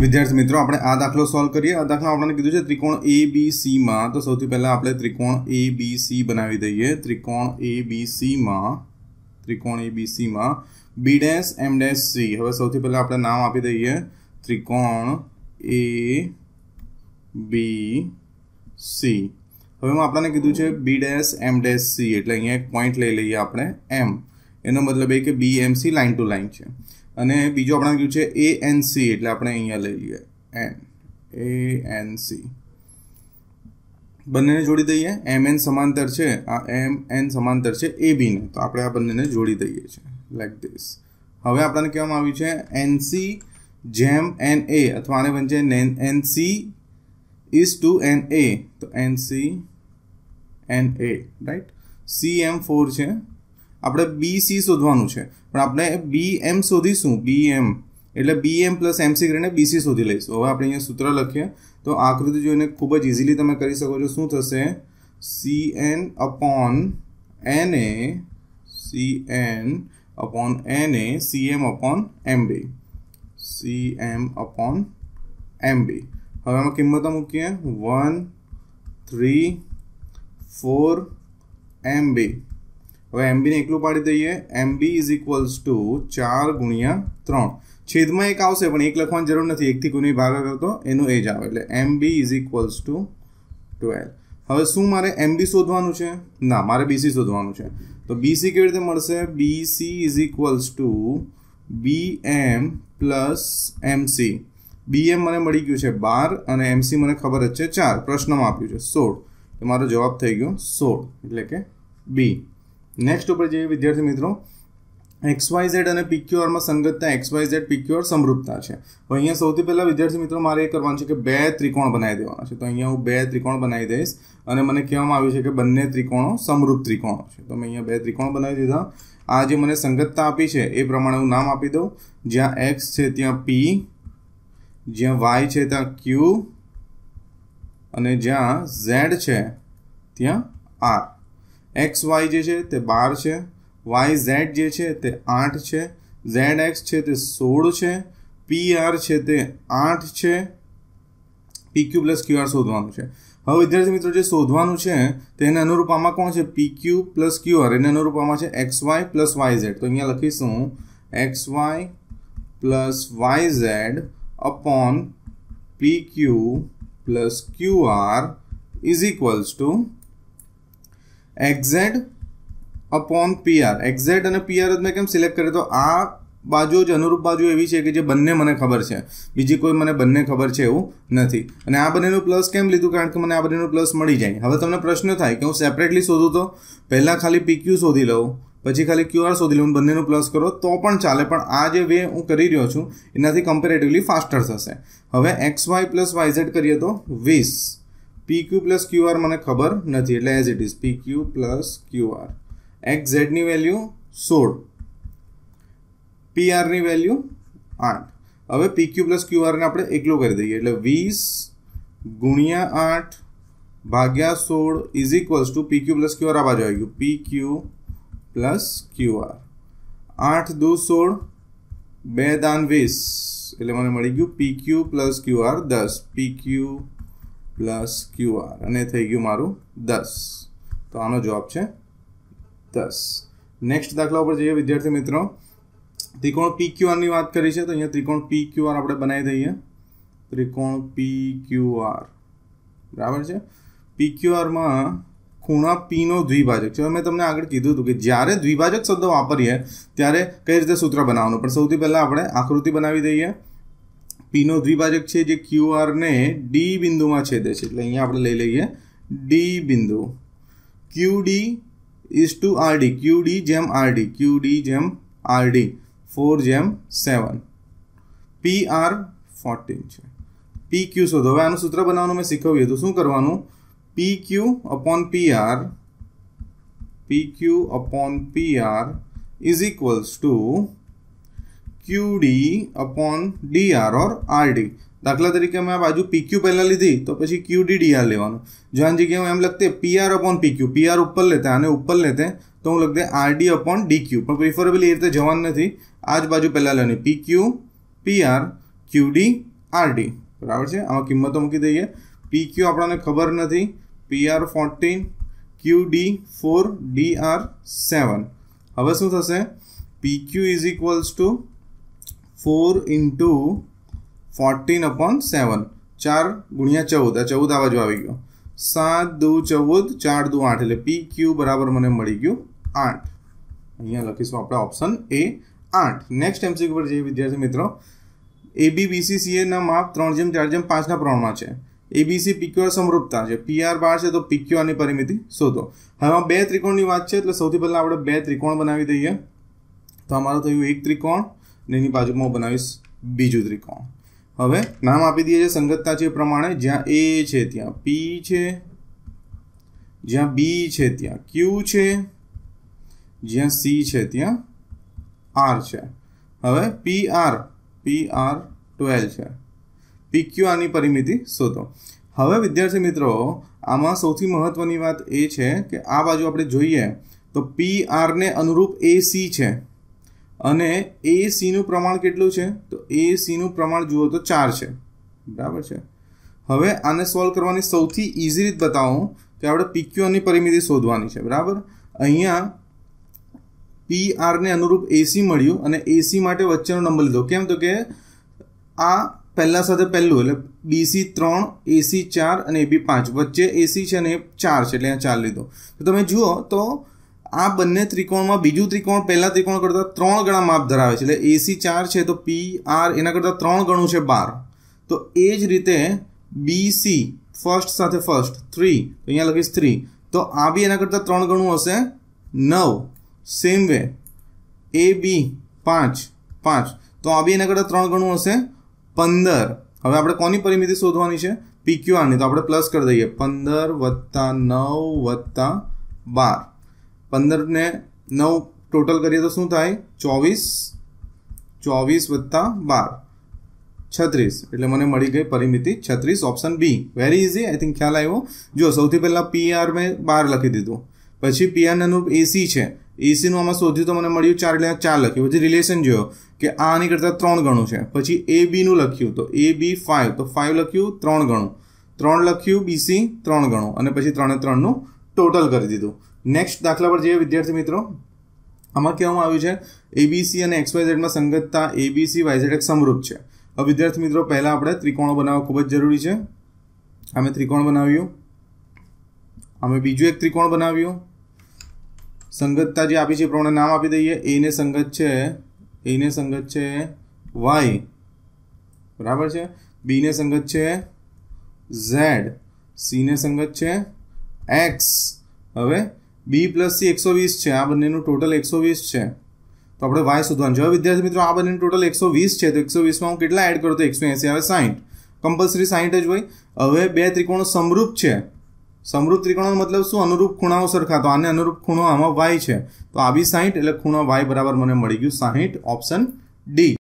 विद्यार्थी मित्रों आपने आ दाखलो सॉल्व करिए आ दाखला आपने किधु छे त्रिकोण ए बी सी मा तो સૌથી પહેલા આપણે ત્રિકોણ ए बी सी બનાવી દઈએ ત્રિકોણ ए बी सी માં ત્રિકોણ ए बी सी માં B dash M dash C હવે સૌથી પહેલા આપણે નામ આપી દઈએ ત્રિકોણ ए बी सी હવે હું આપણને કીધું છે B dash M dash C એટલે અહીંયા એક પોઈન્ટ લઈ લઈએ આપણે એમ એનો મતલબ એ કે B M C line to line છે અને બીજો આપણા કહ્યું છે એ એન સી એટલે આપણે અહીંયા લઈ લઈએ એન એ એન સી બંનેને જોડી દઈએ એમ એન સમાંતર છે આ એમ એન સમાંતર છે એ બીને તો આપણે આ બંનેને જોડી દઈએ છીએ લાઈક ધીસ હવે આપણને કહેવામાં આવ્યું છે એન સી જેમ એન એ અથવા આને બનશે N C is to N A તો N C N A right C M four છે આપણે BC શોધવાનું છે પણ આપણે BM શોધીશું BM એટલે BM + MC ગ્રને BC શોધી લઈશું હવે આપણે અહીંયા સૂત્ર લખ્યું તો આકૃતિ જોને ખૂબ જ ઈઝીલી તમે કરી શકો છો શું થશે CN / NA CN / NA CM / MB CM / MB હવે આપણે કિંમત મૂકીએ 1 3 4 MB હવે એમબીને એકલું પાડી દઈએ એમબી ઇઝ ઇક્વલ્સ ટુ ચાર ગુણ્યા ત્રણ છેદમાં એક આવશે પણ એક લખવાની જરૂર નથી એકથી કોઈની ભાગા કરતો એનું એ જ આવે એટલે M B is equals to twelve હવે શું મારે એમબી શોધવાનું છે ના મારે બીસી શોધવાનું છે તો બીસી કેવી રીતે મળશે B C is equals to B M plus M C B M મને મળી ગયું છે બાર અને એમસી મને ખબર જ છે ચાર પ્રશ્નમાં આપ્યું છે સોળ તો મારો જવાબ થઈ ગયો સોળ એટલે કે બી નેક્સ્ટ ઉપર જઈએ વિદ્યાર્થી મિત્રો એક્સવાયઝેડ અને પીક્યુઆરમાં સંગતતા એક્સવાયઝેડ પીક્યુઆર સમૃદ્ધતા છે તો અહીંયા સૌથી પહેલાં વિદ્યાર્થી મિત્રો મારે એ કરવાનું છે કે બે ત્રિકોણ બનાવી દેવાના છે તો અહીંયા હું બે ત્રિકોણ બનાવી દઈશ અને મને કહેવામાં આવ્યું છે કે બંને ત્રિકોણો સમરૂપ ત્રિકોણો છે તો મેં અહીંયા બે ત્રિકોણ બનાવી દીધા આ જે મને સંગતતા આપી છે એ પ્રમાણે હું નામ આપી દઉં જ્યાં એક્સ છે ત્યાં પી જ્યાં વાય છે ત્યાં ક્યુ અને જ્યાં ઝેડ છે ત્યાં આર એક્સ વાય જે છે તે બાર છે વાય ઝેડ જે છે તે આઠ છે ઝેડ એક્સ છે તે સોળ છે પી આર છે તે આઠ છે પીક્યુ પ્લસ ક્યુઆર શોધવાનું છે હવે વિદ્યાર્થી મિત્રો જે શોધવાનું છે તેને અનુરૂપ આમાં કોણ છે પીક્યુ પ્લસ ક્યુઆર એને અનુરૂપ આમાં છે X Y plus Y Z તો અહીંયા લખીશું X Y plus Y Z upon P Q plus Q R is equals to X Z upon P R X Z અને પીઆર જ મેં કેમ સિલેક્ટ કરે તો આ બાજુ જ અનુરૂપ બાજુ એવી છે કે જે બંને મને ખબર છે બીજી કોઈ મને બંને ખબર છે એવું નથી અને આ બંનેનું પ્લસ કેમ લીધું કારણ કે મને આ બંનેનું પ્લસ મળી જાય હવે તમને પ્રશ્ન થાય કે હું સેપરેટલી શોધું તો પહેલાં ખાલી પીક્યુ શોધી લઉં પછી ખાલી ક્યુઆર શોધી લઉં બંનેનું પ્લસ કરો તો પણ ચાલે પણ આ જે વે હું કરી રહ્યો છું એનાથી કમ્પેરેટિવલી ફાસ્ટર થશે હવે X Y plus Y Z કરીએ તો વીસ pq + qr माने खबर नजी એટલે as it is pq + qr xz ની વેલ્યુ 16 pr ની વેલ્યુ 8 હવે pq + qr ને આપણે એકલું કરી દઈએ એટલે 20 * 8 / 16 = pq + qr આમાં આવી જ જઈ ગુ pq + qr 8 * 2 = 16 2 * 5 = 20 એટલે મને મળી ગયું pq + qr 10 pq plus QR અને થઈ ગયું મારું દસ તો આનો જવાબ છે દસ નેક્સ્ટ દાખલા ઉપર જઈએ વિદ્યાર્થી મિત્રો ત્રિકોણ પી ક્યુઆરની વાત કરી છે તો અહીંયા ત્રિકોણ પી ક્યુઆર આપણે બનાવી દઈએ ત્રિકોણ પી ક્યુઆર બરાબર છે પી ક્યુઆરમાં ખૂણા પીનો દ્વિભાજક છે મેં તમને આગળ કીધું હતું કે જ્યારે દ્વિભાજક શબ્દ વાપરીએ ત્યારે કઈ રીતે સૂત્ર બનાવવાનું પણ સૌથી પહેલાં આપણે આકૃતિ બનાવી દઈએ પીનો દ્વિભાજક છે જે ક્યુઆરને ડી બિંદુમાં છેદે છે એટલે અહીંયા આપણે લઈ લઈએ ડી બિંદુ Q D is to RD Q D જેમ આરડી ક્યુ ડી જેમ આરડી ફોર જેમ સેવન પી આર ફોર્ટીન છે પી ક્યુ શોધો હવે આનું સૂત્ર બનાવવાનું મેં શીખવ્યું હતું શું કરવાનું P Q upon P R P Q upon P R is equals to Q D upon D R or R D દાખલા તરીકે મેં આ બાજુ પીક્યુ પહેલાં લીધી તો પછી ક્યુ ડી ડી આર લેવાનું જો આની જગ્યાએ હું એમ લખતે P R upon PQ P R ઉપર લેતા આને ઉપર લેતે તો હું લખતે R D upon D Q પણ પ્રિફરેબલી એ રીતે જવાનું નથી આ જ બાજુ પહેલાં લેવાની P Q P R Q D R D બરાબર છે આમાં કિંમતો મૂકી દઈએ પી ક્યુ આપણને ખબર નથી P R fourteen Q D four D R seven હવે શું થશે P Q is equals to four into fourteen upon seven ચાર ગુણ્યા ચૌદ આ ચૌદ આ બાજુ આવી ગયો સાત દુ ચૌદ ચાર દુ આઠ એટલે પી ક્યુ બરાબર મને મળી ગયું આઠ અહીંયા લખીશું આપણે ઓપ્શન એ આઠ નેક્સ્ટ એમસીક્યુ પર જઈએ વિદ્યાર્થી મિત્રો એબીબીસી એબીબીસીસીએના માપ ત્રણ જેમ ચાર જેમ પાંચના પ્રમાણમાં છે એબીસી પીક્યુઆર સમરૂપતા છે પીઆર બાર છે તો પીક્યુઆરની પરિમિતિ શોધો હવે બે ત્રિકોણની વાત છે એટલે સૌથી પહેલાં આપણે બે ત્રિકોણ બનાવી દઈએ તો અમારું થયું એક ત્રિકોણ ને એની બાજુમાં હું બનાવીશ બીજું ત્રિકોણ હવે નામ આપી દઈએ છે સંગતતા છે પ્રમાણે જ્યાં એ છે ત્યાં પી છે જ્યાં બી છે ત્યાં ક્યુ છે જ્યાં સી છે ત્યાં આર છે હવે P R P R twelve છે પી ક્યુ આની પરિમિતિ શોધો હવે વિદ્યાર્થી મિત્રો આમાં સૌથી મહત્વની વાત એ છે કે આ બાજુ આપણે જોઈએ તો પી આરને અનુરૂપ એ સી છે અને એ સીનું પ્રમાણ કેટલું છે તો એ સીનું પ્રમાણ જુઓ તો ચાર છે બરાબર છે હવે આને સોલ્વ કરવાની સૌથી ઇઝી રીત બતાવું કે આપણે પીક્યુઆરની પરિમિતિ શોધવાની છે બરાબર અહીંયા પી આરને અનુરૂપ એસી મળ્યું અને એસી માટે વચ્ચેનો નંબર લીધો કેમ તો કે આ પહેલાં સાથે પહેલું એટલે બીસી ત્રણ એસી ચાર અને એબી પાંચ વચ્ચે એસી છે અને ચાર છે એટલે આ ચાર લીધો તો તમે જુઓ તો આ બંને ત્રિકોણમાં બીજું ત્રિકોણ પહેલા ત્રિકોણ કરતાં ત્રણ ગણા માપ ધરાવે છે એટલે એસી ચાર છે તો પી આર એના કરતાં ત્રણ ગણું છે બાર તો એ જ રીતે બીસી ફર્સ્ટ સાથે ફર્સ્ટ થ્રી તો અહીંયા લખીશ થ્રી તો આ બી એના કરતાં ત્રણ ગણું હશે નવ સેમ વે એ બી પાંચ પાંચ તો આ બી એના કરતાં ત્રણ ગણું હશે પંદર હવે આપણે કોની પરિમિતિ શોધવાની છે પીક્યુઆરની તો આપણે પ્લસ કરી દઈએ પંદર વત્તા નવ વત્તા બાર પંદરને નવ ટોટલ કરીએ તો શું થાય ચોવીસ ચોવીસ વત્તા બાર છત્રીસ એટલે મને મળી ગઈ પરિમિતિ છત્રીસ option B very easy I think ખ્યાલ આવ્યો જો સૌથી પહેલાં પી આર મેં બાર લખી દીધું પછી પી આરને અનુરૂપ એસી છે એસીનું આમાં શોધ્યું તો મને મળ્યું ચાર એટલે ચાર લખ્યું પછી રિલેશન જોયો કે આની કરતાં ત્રણ ગણું છે પછી એ બીનું લખ્યું તો એ બી ફાઇવ તો ફાઇવ લખ્યું ત્રણ ગણું ત્રણ લખ્યું બીસી ત્રણ ગણું અને પછી ત્રણે ત્રણનું ટોટલ કરી દીધું નેક્સ્ટ દાખલા પર જઈએ વિદ્યાર્થી મિત્રો આમાં કહેવામાં આવ્યું છે એબીસી અને એક્સવાયઝેડમાં સંગતતા એબીસી વાયઝેડ એક સમરૂપ છે હવે વિદ્યાર્થી મિત્રો પહેલાં આપણે ત્રિકોણો બનાવવા ખૂબ જ જરૂરી છે અમે ત્રિકોણ બનાવ્યું અમે બીજું એક ત્રિકોણ બનાવ્યું સંગતતા જે આપી છે એ પ્રમાણે નામ આપી દઈએ એને સંગત છે એને સંગત છે વાય બરાબર છે બીને સંગત છે ઝેડ સીને સંગત છે એક્સ હવે બી પ્લસ સી એકસો વીસ છે આ બંનેનું ટોટલ એકસો વીસ છે તો આપણે વાય શોધવાનું જો વિદ્યાર્થી મિત્રો આ બંનેનું ટોટલ એકસો વીસ છે તો એકસો વીસમાં હું કેટલા એડ કરું તો એકસો એંસી આવે સાહીઠ કમ્પલસરી સાહીઠ જ હોય હવે બે ત્રિકોણો સમરૂપ છે સમરૂપ ત્રિકોણનો મતલબ શું અનુરૂપ ખૂણાઓ સરખા તો આને અનુરૂપ ખૂણો આમાં વાય છે તો આ બી સાહીઠ એટલે ખૂણો વાય બરાબર મને મળી ગયું સાહીઠ ઓપ્શન ડી